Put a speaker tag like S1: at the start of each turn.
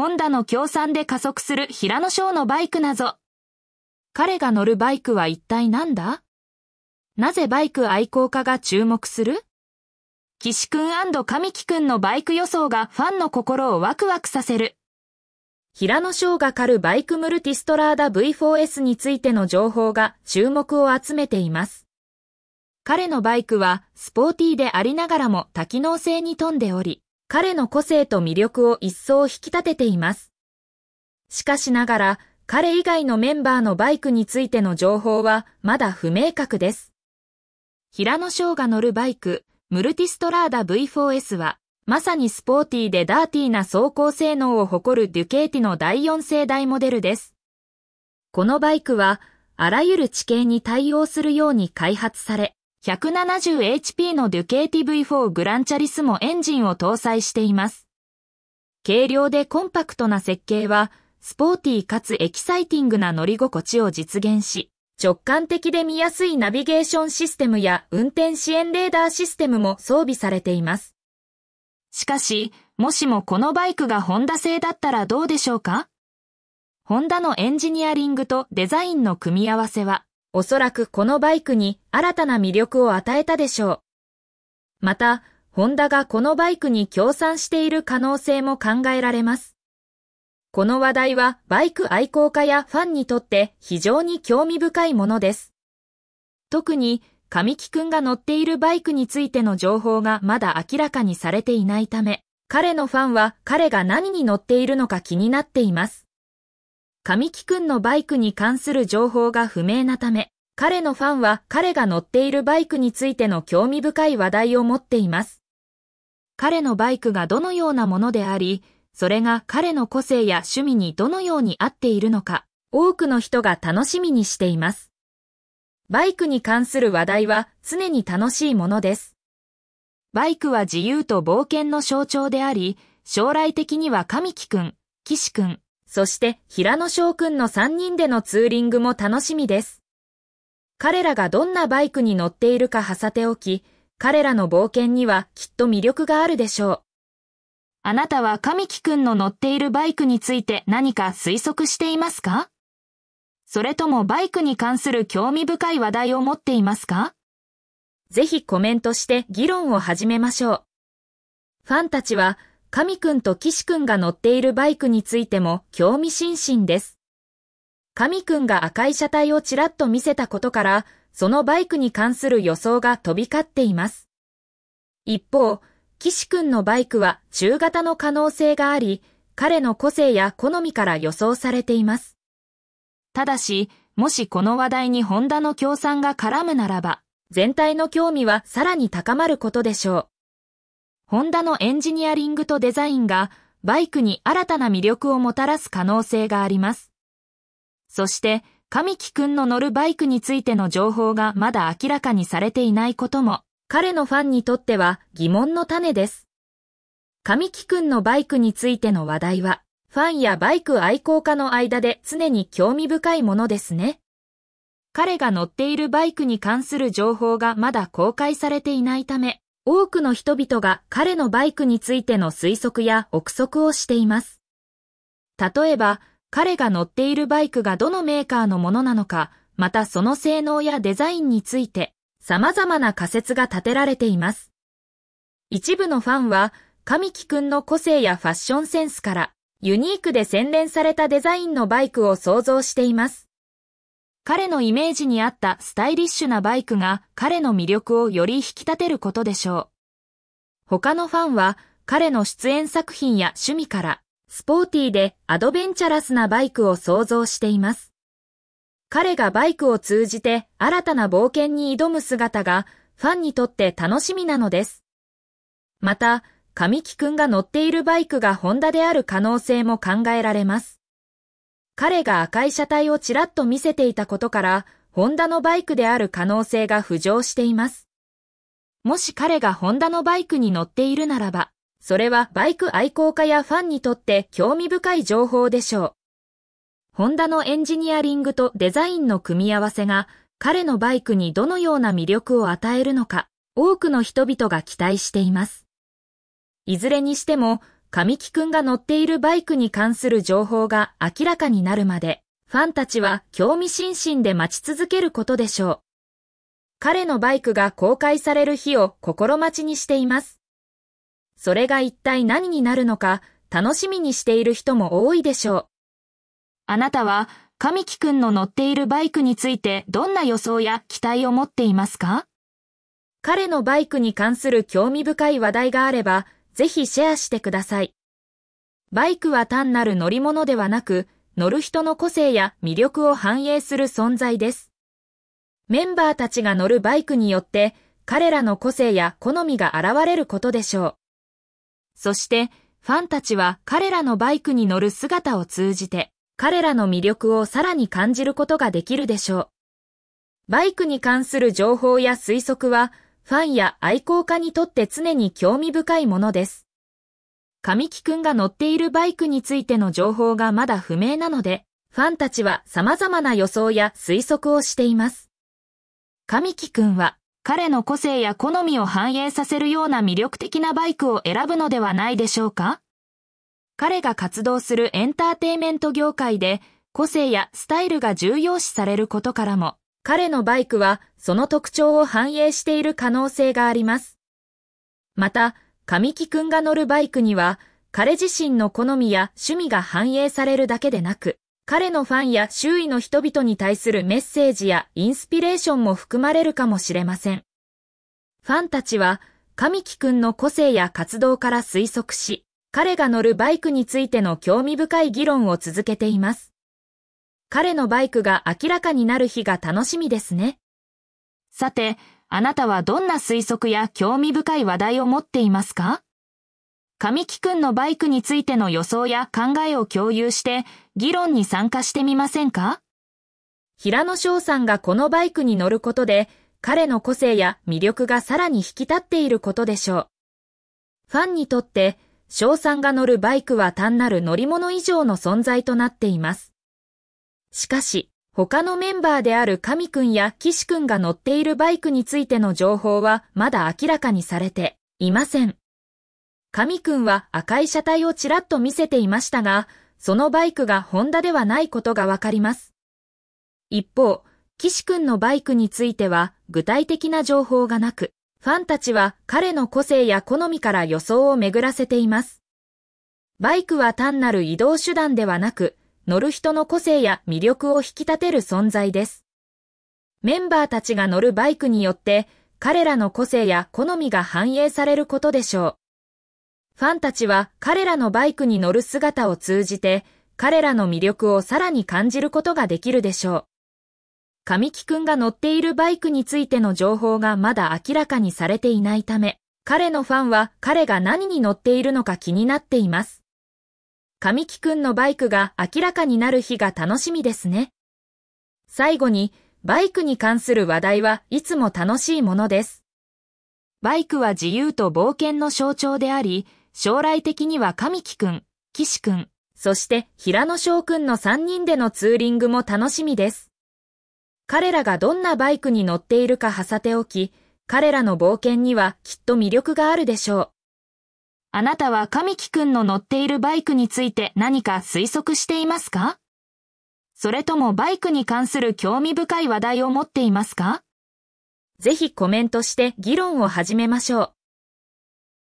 S1: ホンダの協賛で加速する平野翔のバイクなぞ。彼が乗るバイクは一体なんだなぜバイク愛好家が注目する岸くん神木くんのバイク予想がファンの心をワクワクさせる。平野翔が狩るバイクムルティストラーダ V4S についての情報が注目を集めています。彼のバイクはスポーティーでありながらも多機能性に富んでおり、彼の個性と魅力を一層引き立てています。しかしながら、彼以外のメンバーのバイクについての情報はまだ不明確です。平野翔が乗るバイク、ムルティストラーダ V4S は、まさにスポーティーでダーティーな走行性能を誇るデュケーティの第4世代モデルです。このバイクは、あらゆる地形に対応するように開発され、170HP のデュケーティ V4 グランチャリスもエンジンを搭載しています。軽量でコンパクトな設計は、スポーティーかつエキサイティングな乗り心地を実現し、直感的で見やすいナビゲーションシステムや運転支援レーダーシステムも装備されています。しかし、もしもこのバイクがホンダ製だったらどうでしょうかホンダのエンジニアリングとデザインの組み合わせは、おそらくこのバイクに新たな魅力を与えたでしょう。また、ホンダがこのバイクに協賛している可能性も考えられます。この話題はバイク愛好家やファンにとって非常に興味深いものです。特に神木くんが乗っているバイクについての情報がまだ明らかにされていないため、彼のファンは彼が何に乗っているのか気になっています。神木くんのバイクに関する情報が不明なため、彼のファンは彼が乗っているバイクについての興味深い話題を持っています。彼のバイクがどのようなものであり、それが彼の個性や趣味にどのように合っているのか、多くの人が楽しみにしています。バイクに関する話題は常に楽しいものです。バイクは自由と冒険の象徴であり、将来的には神木くん、岸くん、そして平野翔くんの3人でのツーリングも楽しみです。彼らがどんなバイクに乗っているかはさておき、彼らの冒険にはきっと魅力があるでしょう。あなたは神木くんの乗っているバイクについて何か推測していますかそれともバイクに関する興味深い話題を持っていますかぜひコメントして議論を始めましょう。ファンたちは神くんと岸くんが乗っているバイクについても興味津々です。神くんが赤い車体をちらっと見せたことから、そのバイクに関する予想が飛び交っています。一方、岸くんのバイクは中型の可能性があり、彼の個性や好みから予想されています。ただし、もしこの話題にホンダの協賛が絡むならば、全体の興味はさらに高まることでしょう。ホンダのエンジニアリングとデザインがバイクに新たな魅力をもたらす可能性があります。そして、神木くんの乗るバイクについての情報がまだ明らかにされていないことも、彼のファンにとっては疑問の種です。神木くんのバイクについての話題は、ファンやバイク愛好家の間で常に興味深いものですね。彼が乗っているバイクに関する情報がまだ公開されていないため、多くの人々が彼のバイクについての推測や憶測をしています。例えば、彼が乗っているバイクがどのメーカーのものなのか、またその性能やデザインについて、様々な仮説が立てられています。一部のファンは、神木くんの個性やファッションセンスから、ユニークで洗練されたデザインのバイクを想像しています。彼のイメージに合ったスタイリッシュなバイクが彼の魅力をより引き立てることでしょう。他のファンは彼の出演作品や趣味からスポーティーでアドベンチャラスなバイクを想像しています。彼がバイクを通じて新たな冒険に挑む姿がファンにとって楽しみなのです。また、神木くんが乗っているバイクがホンダである可能性も考えられます。彼が赤い車体をちらっと見せていたことから、ホンダのバイクである可能性が浮上しています。もし彼がホンダのバイクに乗っているならば、それはバイク愛好家やファンにとって興味深い情報でしょう。ホンダのエンジニアリングとデザインの組み合わせが彼のバイクにどのような魅力を与えるのか、多くの人々が期待しています。いずれにしても、神木くんが乗っているバイクに関する情報が明らかになるまで、ファンたちは興味津々で待ち続けることでしょう。彼のバイクが公開される日を心待ちにしています。それが一体何になるのか楽しみにしている人も多いでしょう。あなたは神木くんの乗っているバイクについてどんな予想や期待を持っていますか彼のバイクに関する興味深い話題があれば、ぜひシェアしてください。バイクは単なる乗り物ではなく、乗る人の個性や魅力を反映する存在です。メンバーたちが乗るバイクによって、彼らの個性や好みが現れることでしょう。そして、ファンたちは彼らのバイクに乗る姿を通じて、彼らの魅力をさらに感じることができるでしょう。バイクに関する情報や推測は、ファンや愛好家にとって常に興味深いものです。神木くんが乗っているバイクについての情報がまだ不明なので、ファンたちは様々な予想や推測をしています。神木くんは、彼の個性や好みを反映させるような魅力的なバイクを選ぶのではないでしょうか彼が活動するエンターテイメント業界で、個性やスタイルが重要視されることからも、彼のバイクはその特徴を反映している可能性があります。また、神木くんが乗るバイクには、彼自身の好みや趣味が反映されるだけでなく、彼のファンや周囲の人々に対するメッセージやインスピレーションも含まれるかもしれません。ファンたちは、神木くんの個性や活動から推測し、彼が乗るバイクについての興味深い議論を続けています。彼のバイクが明らかになる日が楽しみですね。さて、あなたはどんな推測や興味深い話題を持っていますか神木くんのバイクについての予想や考えを共有して議論に参加してみませんか平野翔さんがこのバイクに乗ることで彼の個性や魅力がさらに引き立っていることでしょう。ファンにとって翔さんが乗るバイクは単なる乗り物以上の存在となっています。しかし、他のメンバーである神くんや岸くんが乗っているバイクについての情報はまだ明らかにされていません。神くんは赤い車体をちらっと見せていましたが、そのバイクがホンダではないことがわかります。一方、岸くんのバイクについては具体的な情報がなく、ファンたちは彼の個性や好みから予想を巡らせています。バイクは単なる移動手段ではなく、乗る人の個性や魅力を引き立てる存在です。メンバーたちが乗るバイクによって、彼らの個性や好みが反映されることでしょう。ファンたちは彼らのバイクに乗る姿を通じて、彼らの魅力をさらに感じることができるでしょう。神木くんが乗っているバイクについての情報がまだ明らかにされていないため、彼のファンは彼が何に乗っているのか気になっています。神木くんのバイクが明らかになる日が楽しみですね。最後に、バイクに関する話題はいつも楽しいものです。バイクは自由と冒険の象徴であり、将来的には神木くん、岸くん、そして平野翔くんの3人でのツーリングも楽しみです。彼らがどんなバイクに乗っているかはさておき、彼らの冒険にはきっと魅力があるでしょう。あなたは神木くんの乗っているバイクについて何か推測していますかそれともバイクに関する興味深い話題を持っていますかぜひコメントして議論を始めましょう。